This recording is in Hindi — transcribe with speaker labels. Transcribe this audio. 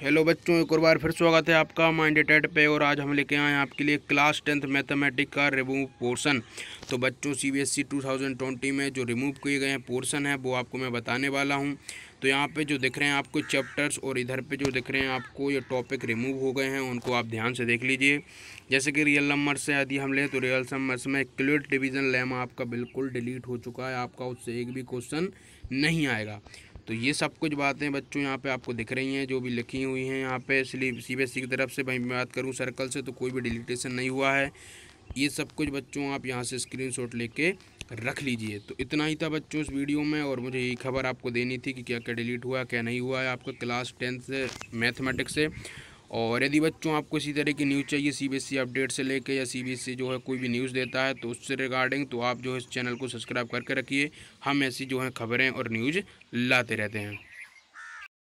Speaker 1: हेलो
Speaker 2: बच्चों एक और बार
Speaker 1: फिर स्वागत है आपका माइंड टेट पे और आज हम लेके आए हैं आपके लिए क्लास टेंथ मैथमेटिक का रिमूव पोर्शन तो बच्चों सीबीएसई 2020 e में जो रिमूव किए गए हैं पोर्शन है वो आपको मैं बताने वाला हूं तो यहाँ पे जो दिख रहे हैं आपको चैप्टर्स और इधर पे जो दिख रहे हैं आपको ये टॉपिक रिमूव हो गए हैं उनको आप ध्यान से देख लीजिए जैसे कि रियल नंबर से यदि हम लें तो रियल नंबर्स में क्लियर डिवीज़न लेमा आपका बिल्कुल डिलीट हो चुका है आपका उससे एक भी क्वेश्चन नहीं आएगा तो ये सब कुछ बातें बच्चों यहाँ पे आपको दिख रही हैं जो भी लिखी हुई हैं यहाँ पे इसलिए सी बी एस की तरफ से भाई मैं बात करूँ सर्कल से तो कोई भी डिलीटेशन नहीं हुआ है ये सब कुछ बच्चों आप यहाँ से स्क्रीन शॉट लेके रख लीजिए तो इतना ही था बच्चों इस वीडियो में और मुझे ये खबर आपको देनी थी कि क्या क्या डिलीट हुआ क्या नहीं हुआ है आपका क्लास टेंथ से मैथमेटिक्स से और यदि बच्चों आपको इसी तरह की न्यूज़ चाहिए सीबीएसई अपडेट e से लेके या सीबीएसई e जो है कोई भी न्यूज़ देता है तो उससे रिगार्डिंग तो आप जो है इस चैनल को सब्सक्राइब करके रखिए हम ऐसी जो है खबरें और न्यूज़ लाते रहते हैं